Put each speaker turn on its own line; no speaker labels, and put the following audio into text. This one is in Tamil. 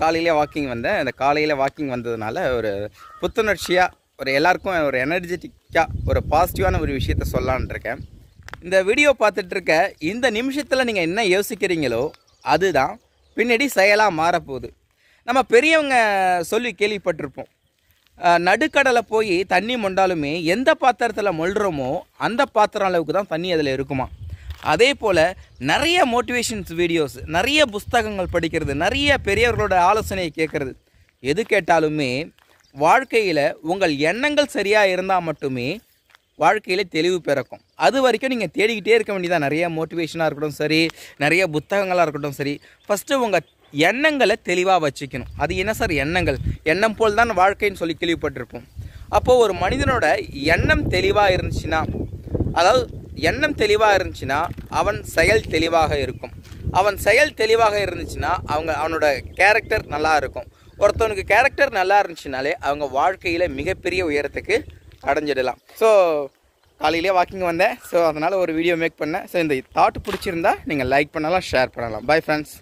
காலையிலே வாக்கிங் வந்தேன் அந்த காலையில் வாக்கிங் வந்ததுனால ஒரு புத்துணர்ச்சியாக ஒரு எல்லாருக்கும் ஒரு எனர்ஜெட்டிக்காக ஒரு பாசிட்டிவான ஒரு விஷயத்த சொல்லலான் இருக்கேன் இந்த வீடியோ பார்த்துட்ருக்க இந்த நிமிஷத்தில் நீங்கள் என்ன யோசிக்கிறீங்களோ அதுதான் பின்னாடி செயலாக மாறப்போகுது நம்ம பெரியவங்க சொல்லி கேள்விப்பட்டிருப்போம் நடுக்கடலை போய் தண்ணி மொண்டாலுமே எந்த பாத்திரத்தில் மொழுறோமோ அந்த பாத்திரம் அளவுக்கு தான் தண்ணி அதில் இருக்குமா அதே போல் நிறைய மோட்டிவேஷன்ஸ் வீடியோஸ் நிறைய புஸ்தகங்கள் படிக்கிறது நிறைய பெரியவர்களோட ஆலோசனையை கேட்குறது எது கேட்டாலுமே வாழ்க்கையில் உங்கள் எண்ணங்கள் சரியாக இருந்தால் மட்டுமே வாழ்க்கையில் தெளிவு பிறக்கும் அது வரைக்கும் நீங்கள் தேடிக்கிட்டே இருக்க வேண்டியதாக நிறைய மோட்டிவேஷனாக இருக்கட்டும் சரி நிறைய புத்தகங்களாக இருக்கட்டும் சரி ஃபஸ்ட்டு உங்கள் எண்ணங்களை தெளிவாக வச்சுக்கணும் அது என்ன சார் எண்ணங்கள் எண்ணம் போல் தான் வாழ்க்கைன்னு சொல்லி கேள்விப்பட்டிருப்போம் அப்போது ஒரு மனிதனோட எண்ணம் தெளிவாக இருந்துச்சுன்னா அதாவது எண்ணம் தெளிவாக இருந்துச்சுன்னா அவன் செயல் தெளிவாக இருக்கும் அவன் செயல் தெளிவாக இருந்துச்சுன்னா அவங்க அவனோட கேரக்டர் நல்லா இருக்கும் ஒருத்தவனுக்கு கேரக்டர் நல்லா இருந்துச்சுனாலே அவங்க வாழ்க்கையில் மிகப்பெரிய உயரத்துக்கு அடைஞ்சிடலாம் ஸோ காலையிலே வாக்கிங் வந்தேன் ஸோ அதனால் ஒரு வீடியோ மேக் பண்ணேன் ஸோ இந்த தாட் பிடிச்சிருந்தா நீங்கள் லைக் பண்ணலாம் ஷேர் பண்ணலாம் பை ஃப்ரெண்ட்ஸ்